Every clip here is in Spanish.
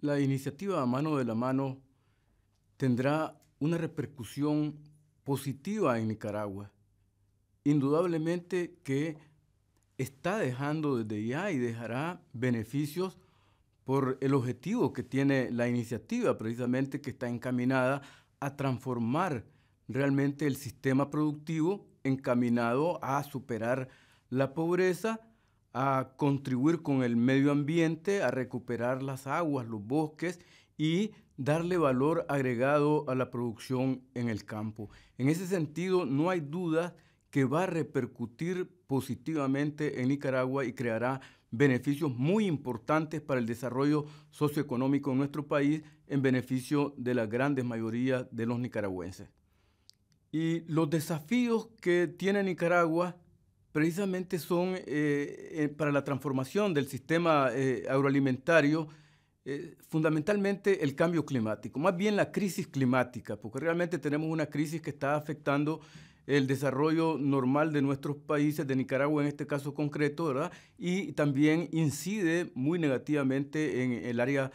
la iniciativa Mano de la Mano tendrá una repercusión positiva en Nicaragua. Indudablemente que está dejando desde ya y dejará beneficios por el objetivo que tiene la iniciativa, precisamente que está encaminada a transformar realmente el sistema productivo encaminado a superar la pobreza a contribuir con el medio ambiente, a recuperar las aguas, los bosques y darle valor agregado a la producción en el campo. En ese sentido, no hay duda que va a repercutir positivamente en Nicaragua y creará beneficios muy importantes para el desarrollo socioeconómico en nuestro país en beneficio de la gran mayoría de los nicaragüenses. Y los desafíos que tiene Nicaragua precisamente son eh, eh, para la transformación del sistema eh, agroalimentario, fundamentalmente el cambio climático, más bien la crisis climática, porque realmente tenemos una crisis que está afectando el desarrollo normal de nuestros países, de Nicaragua en este caso concreto, ¿verdad? Y también incide muy negativamente en el área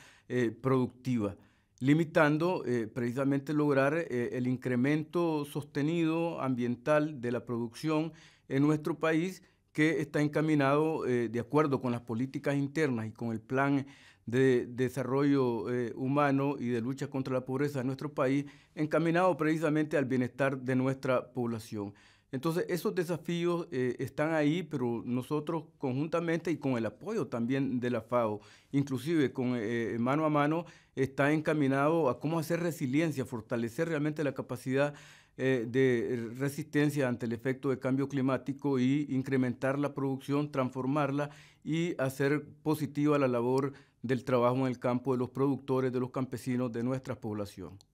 productiva limitando precisamente lograr el incremento sostenido ambiental de la producción en nuestro país que está encaminado eh, de acuerdo con las políticas internas y con el plan de desarrollo eh, humano y de lucha contra la pobreza de nuestro país, encaminado precisamente al bienestar de nuestra población. Entonces, esos desafíos eh, están ahí, pero nosotros conjuntamente y con el apoyo también de la FAO, inclusive con eh, mano a mano, está encaminado a cómo hacer resiliencia, fortalecer realmente la capacidad eh, de resistencia ante el efecto de cambio climático y incrementar la producción, transformarla y hacer positiva la labor del trabajo en el campo de los productores, de los campesinos, de nuestra población.